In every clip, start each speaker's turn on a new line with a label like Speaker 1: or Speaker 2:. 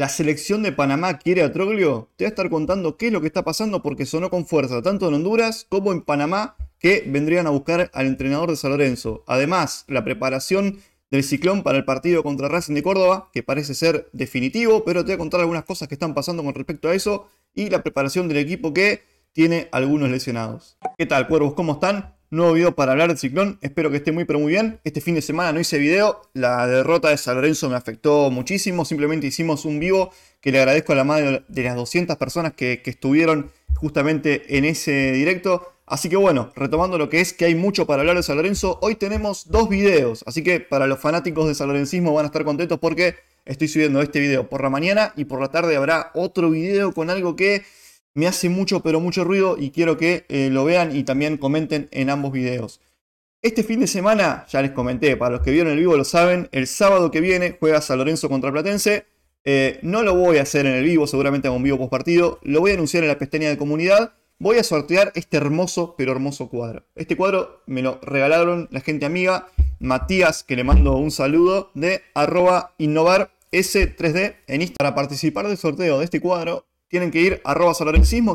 Speaker 1: la selección de Panamá quiere a Troglio, te voy a estar contando qué es lo que está pasando porque sonó con fuerza tanto en Honduras como en Panamá que vendrían a buscar al entrenador de San Lorenzo. Además, la preparación del ciclón para el partido contra Racing de Córdoba, que parece ser definitivo, pero te voy a contar algunas cosas que están pasando con respecto a eso y la preparación del equipo que tiene algunos lesionados. ¿Qué tal, cuervos? ¿Cómo están? Nuevo video para hablar del ciclón. Espero que esté muy pero muy bien. Este fin de semana no hice video. La derrota de San Lorenzo me afectó muchísimo. Simplemente hicimos un vivo que le agradezco a la madre de las 200 personas que, estuvieron justamente en ese directo. Así que bueno, retomando lo que es que hay mucho para hablar de San Lorenzo, hoy tenemos dos videos. Así que para los fanáticos de San Lorencismo van a estar contentos porque estoy subiendo este video por la mañana y por la tarde habrá otro video con algo que me hace mucho, pero mucho ruido y quiero que eh, lo vean y también comenten en ambos videos. Este fin de semana, ya les comenté, para los que vieron el vivo lo saben, el sábado que viene juegas a Lorenzo contra Platense. Eh, no lo voy a hacer en el vivo, seguramente hago un vivo post partido. Lo voy a anunciar en la pestaña de comunidad. Voy a sortear este hermoso, pero hermoso cuadro. Este cuadro me lo regalaron la gente amiga, Matías, que le mando un saludo, de arroba s 3 d en Instagram. Para participar del sorteo de este cuadro, tienen que ir a arroba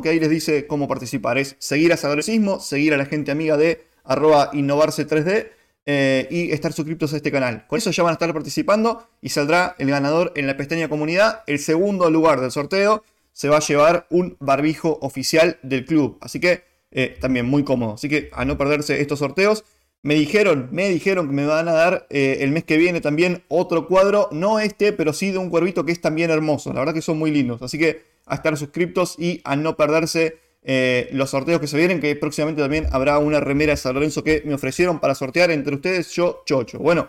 Speaker 1: que ahí les dice cómo participar. Es seguir a salorencismo, seguir a la gente amiga de arroba innovarse3D eh, y estar suscriptos a este canal. Con eso ya van a estar participando y saldrá el ganador en la pestaña comunidad. El segundo lugar del sorteo se va a llevar un barbijo oficial del club. Así que eh, también muy cómodo. Así que a no perderse estos sorteos. Me dijeron, me dijeron que me van a dar eh, el mes que viene también otro cuadro, no este, pero sí de un cuervito que es también hermoso. La verdad que son muy lindos. Así que a estar suscriptos y a no perderse eh, los sorteos que se vienen, que próximamente también habrá una remera de San Lorenzo que me ofrecieron para sortear entre ustedes, yo, Chocho. Bueno,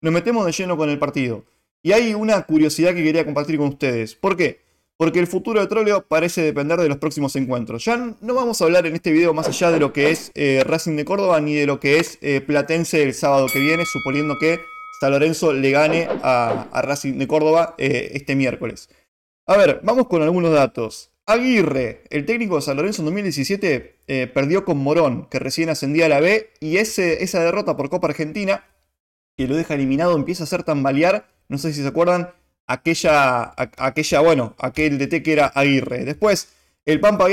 Speaker 1: nos metemos de lleno con el partido. Y hay una curiosidad que quería compartir con ustedes. ¿Por qué? Porque el futuro de Troleo parece depender de los próximos encuentros. Ya no vamos a hablar en este video más allá de lo que es eh, Racing de Córdoba ni de lo que es eh, Platense el sábado que viene, suponiendo que San Lorenzo le gane a Racing de Córdoba este miércoles. A ver, vamos con algunos datos. Aguirre, el técnico de San Lorenzo en 2017, eh, perdió con Morón, que recién ascendía a la B, y esa derrota por Copa Argentina, que lo deja eliminado, empieza a ser tambalear, no sé si se acuerdan, aquella, aquella bueno, aquel DT que era Aguirre. Después, el Pampa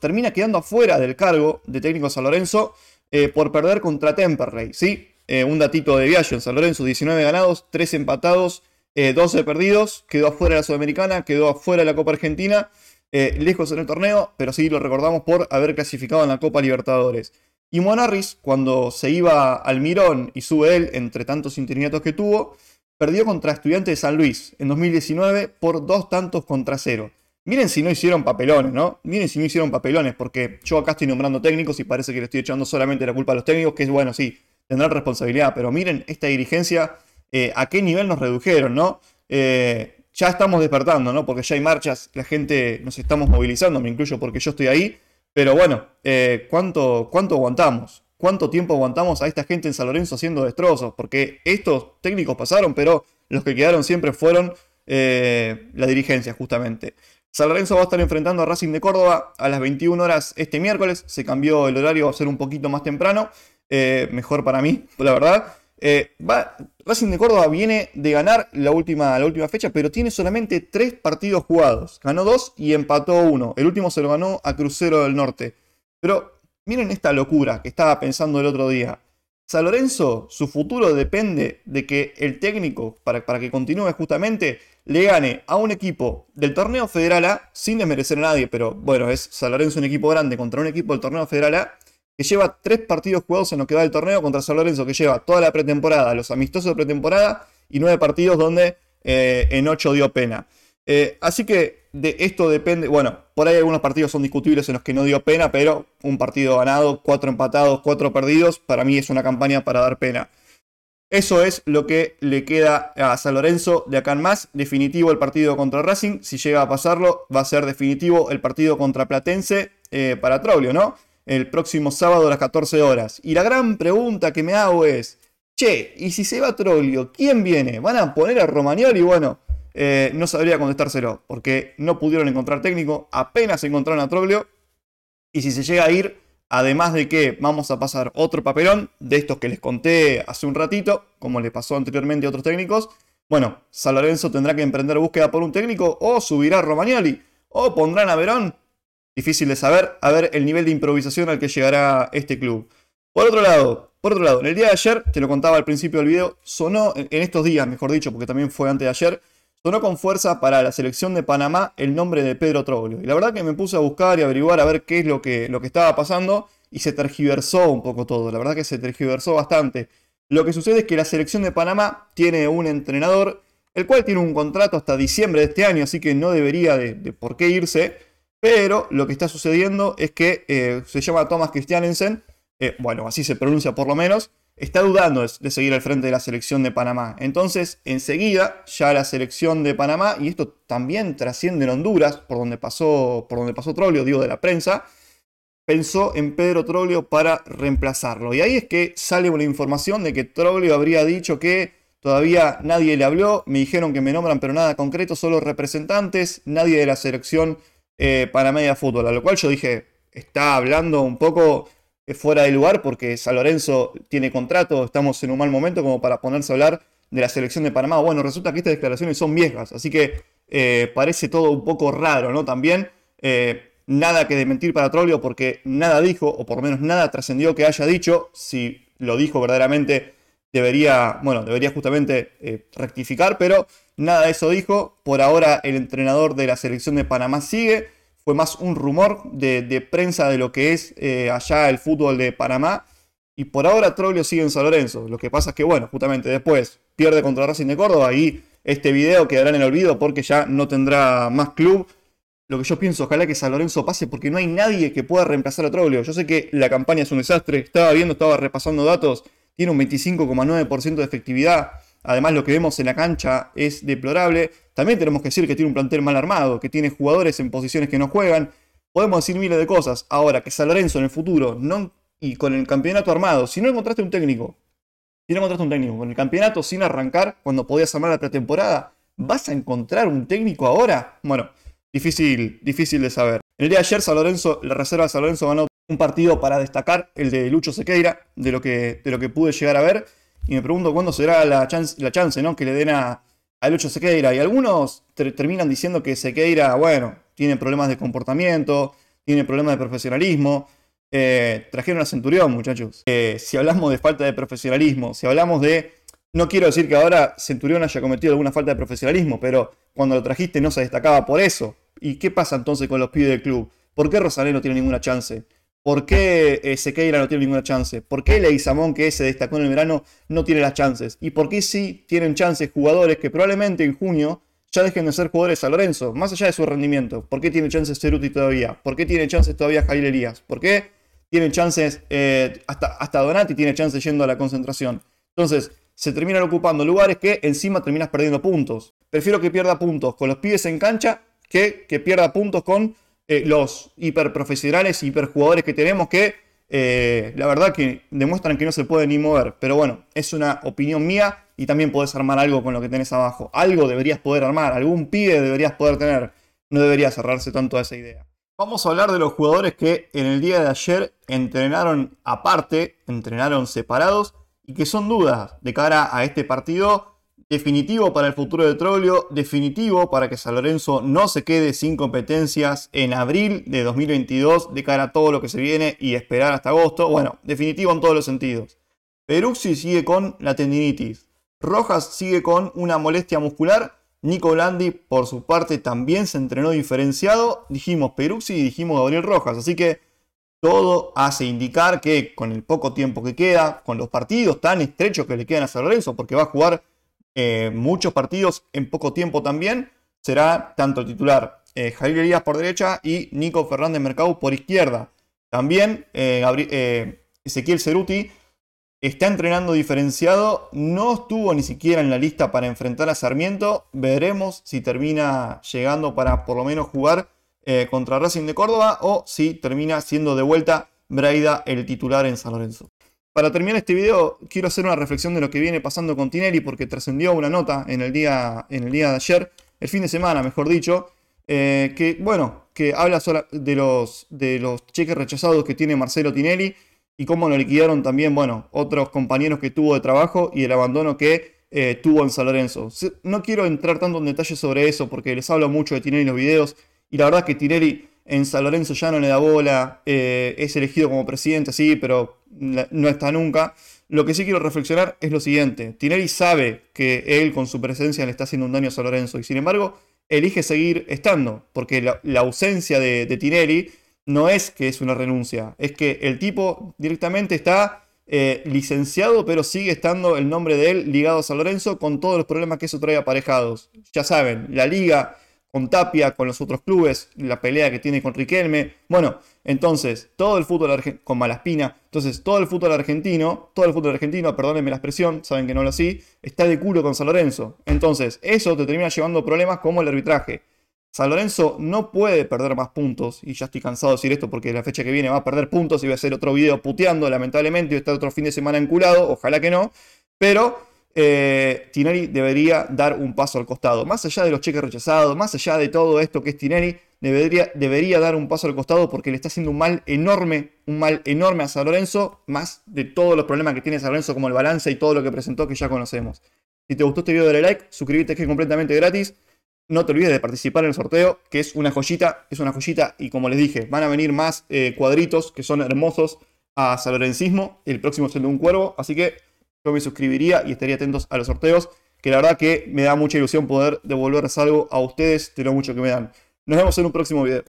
Speaker 1: termina quedando afuera del cargo de técnico de San Lorenzo eh, por perder contra Temperley, ¿sí? Eh, un datito de Viallo en San Lorenzo, 19 ganados, 3 empatados, 12 eh, perdidos, quedó afuera de la Sudamericana, quedó afuera de la Copa Argentina, eh, lejos en el torneo, pero sí lo recordamos por haber clasificado en la Copa Libertadores. Y Monarris, cuando se iba al Mirón y sube él, entre tantos interinatos que tuvo, perdió contra Estudiantes de San Luis en 2019 por dos tantos contra cero. Miren si no hicieron papelones, ¿no? Miren si no hicieron papelones, porque yo acá estoy nombrando técnicos y parece que le estoy echando solamente la culpa a los técnicos, que es bueno, sí, tendrán responsabilidad, pero miren esta dirigencia eh, a qué nivel nos redujeron, ¿no? Eh, ya estamos despertando, ¿no? Porque ya hay marchas, la gente nos estamos movilizando, me incluyo porque yo estoy ahí. Pero bueno, eh, ¿cuánto, ¿cuánto aguantamos? ¿Cuánto tiempo aguantamos a esta gente en San Lorenzo haciendo destrozos? Porque estos técnicos pasaron, pero los que quedaron siempre fueron la dirigencia, justamente. San Lorenzo va a estar enfrentando a Racing de Córdoba a las 21 horas este miércoles. Se cambió el horario, va a ser un poquito más temprano. mejor para mí, la verdad. Eh, va, Racing de Córdoba viene de ganar la última, la última fecha, pero tiene solamente tres partidos jugados. Ganó dos y empató uno. El último se lo ganó a Crucero del Norte. Pero miren esta locura que estaba pensando el otro día. San Lorenzo, su futuro depende de que el técnico, para, para que continúe justamente, le gane a un equipo del torneo federal A, sin desmerecer a nadie, pero bueno, es San Lorenzo un equipo grande contra un equipo del torneo federal A, que lleva tres partidos jugados en lo que va del torneo contra San Lorenzo, que lleva toda la pretemporada, los amistosos de pretemporada y nueve partidos donde eh, en ocho dio pena. Eh, así que de esto depende, bueno, por ahí algunos partidos son discutibles en los que no dio pena, pero un partido ganado, cuatro empatados, cuatro perdidos, para mí es una campaña para dar pena. Eso es lo que le queda a San Lorenzo de acá en más. Definitivo el partido contra Racing. Si llega a pasarlo, va a ser definitivo el partido contra Platense eh, para Troglio, ¿no? el próximo sábado a las 14 horas. Y la gran pregunta que me hago es, che, ¿y si se va Troglio, quién viene? ¿Van a poner a Romagnoli? Bueno, eh, no sabría contestárselo, porque no pudieron encontrar técnico, apenas encontraron a Troglio. Y si se llega a ir, además de que vamos a pasar otro papelón, de estos que les conté hace un ratito, como le pasó anteriormente a otros técnicos, bueno, San Lorenzo tendrá que emprender búsqueda por un técnico o subirá a Romagnoli. O pondrán a Verón, difícil de saber, a ver el nivel de improvisación al que llegará este club. Por otro lado, por otro lado, en el día de ayer, te lo contaba al principio del video, sonó, en estos días mejor dicho, porque también fue antes de ayer, sonó con fuerza para la selección de Panamá el nombre de Pedro Troglio. Y la verdad que me puse a buscar y averiguar a ver qué es lo que, lo que estaba pasando y se tergiversó un poco todo, la verdad que se tergiversó bastante. Lo que sucede es que la selección de Panamá tiene un entrenador, el cual tiene un contrato hasta diciembre de este año, así que no debería de por qué irse pero lo que está sucediendo es que eh, se llama Thomas Christianensen, eh, bueno, así se pronuncia por lo menos, está dudando de seguir al frente de la selección de Panamá. Entonces, enseguida, ya la selección de Panamá, y esto también trasciende en Honduras, por donde pasó, por donde pasó Troglio, digo de la prensa, pensó en Pedro Troglio para reemplazarlo. Y ahí es que sale una información de que Trolio habría dicho que todavía nadie le habló, me dijeron que me nombran, pero nada concreto, solo representantes, nadie de la selección eh, para Media Fútbol, a lo cual yo dije, está hablando un poco eh, fuera de lugar porque San Lorenzo tiene contrato, estamos en un mal momento como para ponerse a hablar de la selección de Panamá. Bueno, resulta que estas declaraciones son viejas, así que eh, parece todo un poco raro, ¿no? También eh, nada que desmentir para Trollio porque nada dijo, o por lo menos nada trascendió que haya dicho, si lo dijo verdaderamente debería, bueno, debería justamente eh, rectificar, pero nada de eso dijo. Por ahora el entrenador de la selección de Panamá sigue. Fue más un rumor de, prensa de lo que es eh, allá el fútbol de Panamá. Y por ahora Troglio sigue en San Lorenzo. Lo que pasa es que, bueno, justamente después pierde contra Racing de Córdoba y este video quedará en el olvido porque ya no tendrá más club. Lo que yo pienso, ojalá que San Lorenzo pase porque no hay nadie que pueda reemplazar a Troglio. Yo sé que la campaña es un desastre. Estaba viendo, estaba repasando datos tiene un 25,9% de efectividad. Además, lo que vemos en la cancha es deplorable. También tenemos que decir que tiene un plantel mal armado, que tiene jugadores en posiciones que no juegan. Podemos decir miles de cosas. Ahora, que San Lorenzo en el futuro y con el campeonato armado, si no encontraste un técnico, si no encontraste un técnico con el campeonato sin arrancar, cuando podías armar la pretemporada, ¿vas a encontrar un técnico ahora? Bueno, difícil, difícil de saber. el día de ayer, San Lorenzo, la reserva de San Lorenzo ganó un partido para destacar, el de Lucho Sequeira, de lo que, lo que pude llegar a ver. Y me pregunto cuándo será la chance, la chance ¿no? que le den a, Lucho Sequeira. Y algunos terminan diciendo que Sequeira, bueno, tiene problemas de comportamiento, tiene problemas de profesionalismo. Eh, trajeron a Centurión, muchachos. Eh, si hablamos de falta de profesionalismo, si hablamos de. No quiero decir que ahora Centurión haya cometido alguna falta de profesionalismo, pero cuando lo trajiste no se destacaba por eso. ¿Y qué pasa entonces con los pibes del club? ¿Por qué Rosalén no tiene ninguna chance? ¿Por qué eh, Sequeira no tiene ninguna chance? ¿Por qué Leizamón, que se destacó en el verano, no tiene las chances? ¿Y por qué sí tienen chances jugadores que probablemente en junio ya dejen de ser jugadores a Lorenzo, más allá de su rendimiento? ¿Por qué tiene chances Ceruti todavía? ¿Por qué tiene chances todavía Javier Elías? ¿Por qué tiene chances, eh, hasta, hasta Donati tiene chances yendo a la concentración? Entonces, se terminan ocupando lugares que encima terminas perdiendo puntos. Prefiero que pierda puntos con los pibes en cancha que que pierda puntos con eh, los hiperprofesionales, hiperjugadores que tenemos que eh, la verdad que demuestran que no se pueden ni mover. Pero bueno, es una opinión mía y también podés armar algo con lo que tenés abajo. Algo deberías poder armar, algún pibe deberías poder tener. No debería cerrarse tanto a esa idea. Vamos a hablar de los jugadores que en el día de ayer entrenaron aparte, entrenaron separados y que son dudas de cara a este partido definitivo para el futuro de Trollio, definitivo para que San Lorenzo no se quede sin competencias en abril de 2022 de cara a todo lo que se viene y esperar hasta agosto. Bueno, definitivo en todos los sentidos. Peruzzi sigue con la tendinitis. Rojas sigue con una molestia muscular. Nico Landi por su parte, también se entrenó diferenciado. Dijimos Peruzzi y dijimos Gabriel Rojas. Así que todo hace indicar que con el poco tiempo que queda, con los partidos tan estrechos que le quedan a San Lorenzo, porque va a jugar eh, muchos partidos en poco tiempo también. Será tanto titular eh, Javier por derecha y Nico Fernández Mercado por izquierda. También eh, Ezequiel Ceruti está entrenando diferenciado. No estuvo ni siquiera en la lista para enfrentar a Sarmiento. Veremos si termina llegando para por lo menos jugar contra Racing de Córdoba o si termina siendo de vuelta Braida el titular en San Lorenzo. Para terminar este video, quiero hacer una reflexión de lo que viene pasando con Tinelli, porque trascendió una nota en el, día, en el día de ayer, el fin de semana, mejor dicho, eh, que, bueno, que habla de los, de los cheques rechazados que tiene Marcelo Tinelli y cómo lo liquidaron también, bueno, otros compañeros que tuvo de trabajo y el abandono que eh, tuvo en San Lorenzo. No quiero entrar tanto en detalle sobre eso, porque les hablo mucho de Tinelli en los videos, y la verdad que Tinelli en San Lorenzo ya no le da bola, eh, es elegido como presidente, sí, pero no está nunca. Lo que sí quiero reflexionar es lo siguiente. Tinelli sabe que él con su presencia le está haciendo un daño a San Lorenzo y sin embargo elige seguir estando, porque la, ausencia de, Tinelli no es que es una renuncia, es que el tipo directamente está eh, licenciado, pero sigue estando el nombre de él ligado a San Lorenzo con todos los problemas que eso trae aparejados. Ya saben, la liga con Tapia, con los otros clubes, la pelea que tiene con Riquelme. Bueno, entonces, todo el fútbol con Malaspina, entonces todo el fútbol argentino, todo el fútbol argentino, perdónenme la expresión, saben que no lo así, está de culo con San Lorenzo. Entonces, eso te termina llevando problemas como el arbitraje. San Lorenzo no puede perder más puntos, y ya estoy cansado de decir esto porque la fecha que viene va a perder puntos y voy a hacer otro video puteando, lamentablemente, y voy a estar otro fin de semana enculado, ojalá que no, pero eh, Tineri debería dar un paso al costado. Más allá de los cheques rechazados, más allá de todo esto que es Tineri debería, debería dar un paso al costado porque le está haciendo un mal enorme, un mal enorme a San Lorenzo, más de todos los problemas que tiene San Lorenzo como el balance y todo lo que presentó que ya conocemos. Si te gustó este video dale like, suscríbete que es completamente gratis. No te olvides de participar en el sorteo, que es una joyita, es una joyita y como les dije, van a venir más eh, cuadritos que son hermosos a San Lorencismo. El próximo es el de un cuervo, así que yo me suscribiría y estaría atentos a los sorteos, que la verdad que me da mucha ilusión poder devolverles algo a ustedes de lo mucho que me dan. Nos vemos en un próximo video.